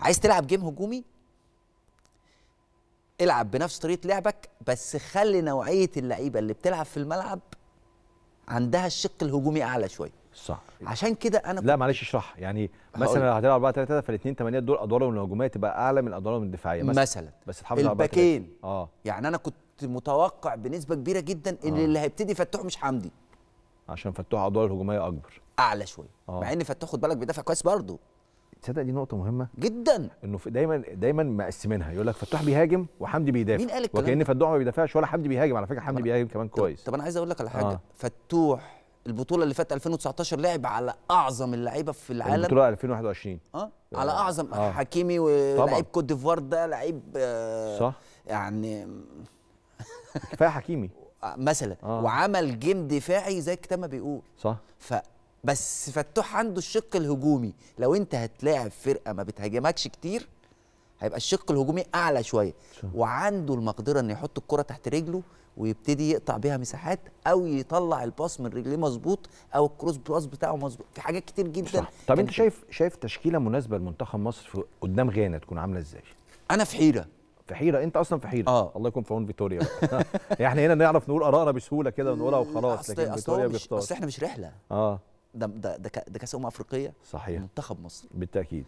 عايز تلعب جيم هجومي العب بنفس طريقه لعبك بس خلي نوعيه اللعيبه اللي بتلعب في الملعب عندها الشق الهجومي اعلى شويه صح عشان كده انا لا معلش اشرح يعني مثلا لو هتلعب 4 3 3 فالاثنين 8 دول ادوارهم الهجوميه تبقى اعلى من ادوارهم الدفاعيه مثلا مثلا بس تحافظ على الباكين اه يعني انا كنت متوقع بنسبه كبيره جدا ان آه. اللي هيبتدي فتوح مش حمدي عشان فتوح ادواره الهجوميه اكبر اعلى شويه آه. مع ان فتوح خد بالك بيدافع كويس برضه تصدق دي نقطة مهمة جدا انه دايما دايما مقسمينها يقول لك فتوح بيهاجم وحمدي بيدافع مين قال الكلام وكأن فتوح ما بيدافعش ولا حمدي بيهاجم على فكرة حمدي بيهاجم كمان كويس طب, طب انا عايز اقول لك على حاجة آه. فتوح البطولة اللي فاتت 2019 لعب على اعظم اللعيبة في العالم البطولة 2021 اه على آه. اعظم آه. حكيمي ولاعيب كوت ديفوار ده لعيب آه صح يعني كفاية حكيمي مثلا آه. وعمل جيم دفاعي زي الكتاب ما بيقول صح ف بس فتوح عنده الشق الهجومي لو انت هتلاعب فرقه ما بتهاجمكش كتير هيبقى الشق الهجومي اعلى شويه وعنده المقدره ان يحط الكره تحت رجله ويبتدي يقطع بيها مساحات او يطلع الباص من رجليه مظبوط او الكروس باس بتاعه مظبوط في حاجات كتير جدا صح. طب انت شايف شايف تشكيله مناسبه لمنتخب مصر في قدام غانا تكون عامله ازاي انا في حيره في حيره انت اصلا في حيره آه. الله يكون في عون فيتوريا احنا هنا نعرف نقول ارائنا بسهوله كده ونقولها وخلاص لكن فيتوريا بيختار بس احنا مش رحله اه ده ده ده كاس امم افريقيه صحيح منتخب مصر بالتاكيد